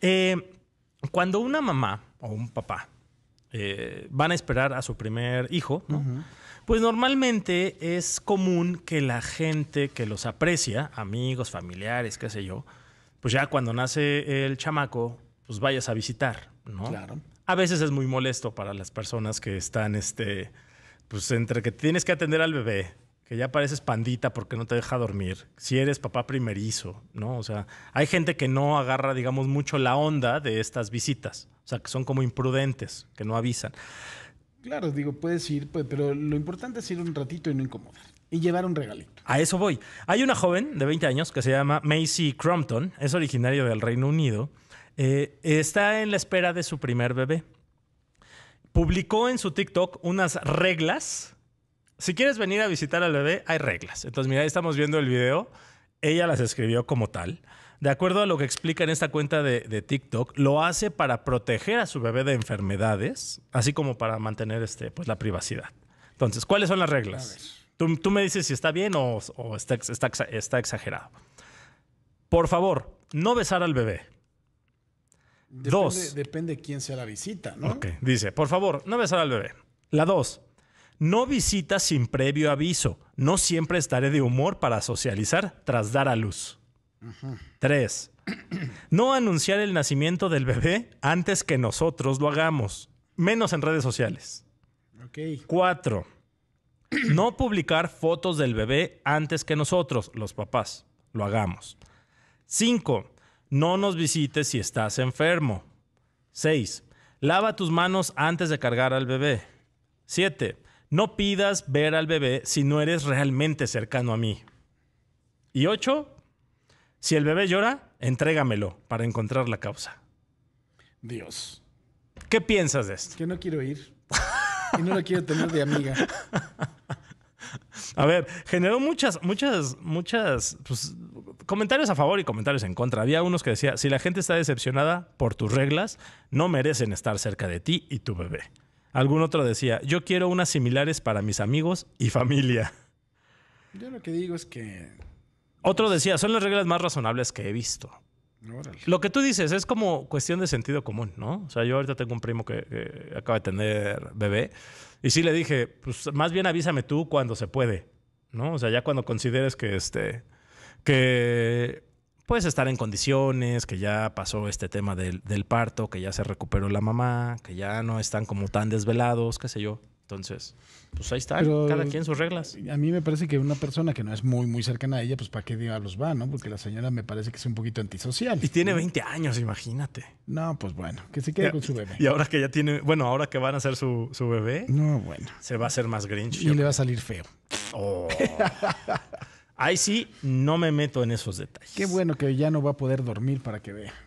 Eh, cuando una mamá o un papá eh, van a esperar a su primer hijo, pues normalmente es común que la gente que los aprecia, amigos, familiares, qué sé yo, pues ya cuando nace el chamaco, pues vayas a visitar, ¿no? Claro. A veces es muy molesto para las personas que están, este, pues entre que tienes que atender al bebé, que ya pareces pandita porque no te deja dormir, si eres papá primerizo, ¿no? O sea, hay gente que no agarra, digamos, mucho la onda de estas visitas, o sea, que son como imprudentes, que no avisan. Claro, digo, puedes ir, pues, pero lo importante es ir un ratito y no incomodar. Y llevar un regalito. A eso voy. Hay una joven de 20 años que se llama Macy Crompton, es originario del Reino Unido, eh, está en la espera de su primer bebé. Publicó en su TikTok unas reglas si quieres venir a visitar al bebé, hay reglas. Entonces, mira, ahí estamos viendo el video. Ella las escribió como tal. De acuerdo a lo que explica en esta cuenta de, TikTok, lo hace para proteger a su bebé de enfermedades, así como para mantener este, pues, la privacidad. Entonces, ¿cuáles son las reglas? Tú, me dices si está bien o, está, exagerado. Por favor, no besar al bebé. dos. Depende quién sea la visita, ¿no? Ok. Dice, por favor, no besar al bebé. La dos, no visitas sin previo aviso. No siempre estaré de humor para socializar tras dar a luz. 3. No anunciar el nacimiento del bebé antes que nosotros lo hagamos, menos en redes sociales. 4. No publicar fotos del bebé antes que nosotros, los papás, lo hagamos. 5. No nos visites si estás enfermo. 6. Lava tus manos antes de cargar al bebé. 7 no pidas ver al bebé si no eres realmente cercano a mí. Y ocho, si el bebé llora, entrégamelo para encontrar la causa. Dios. ¿Qué piensas de esto? Que no quiero ir. y no lo quiero tener de amiga. A ver, generó muchas, muchas, muchas pues, comentarios a favor y comentarios en contra. Había unos que decía, si la gente está decepcionada por tus reglas, no merecen estar cerca de ti y tu bebé. Algún otro decía, yo quiero unas similares para mis amigos y familia. Yo lo que digo es que... Otro decía, son las reglas más razonables que he visto. Lo que tú dices es como cuestión de sentido común, ¿no? O sea, yo ahorita tengo un primo que, que acaba de tener bebé y sí le dije, pues más bien avísame tú cuando se puede, ¿no? O sea, ya cuando consideres que este que Puedes estar en condiciones, que ya pasó este tema del, parto, que ya se recuperó la mamá, que ya no están como tan desvelados, qué sé yo. Entonces, pues ahí está, cada quien sus reglas. A mí me parece que una persona que no es muy, muy cercana a ella, pues para qué diablos va, ¿no? Porque la señora me parece que es un poquito antisocial. Y tiene 20 años, imagínate. No, pues bueno, que se quede con su bebé. Y ahora que ya tiene, bueno, ahora que van a ser su, bebé. No, bueno. Se va a hacer más grinch. Y le va a salir feo. Oh. Ahí sí, no me meto en esos detalles. Qué bueno que ya no va a poder dormir para que vea.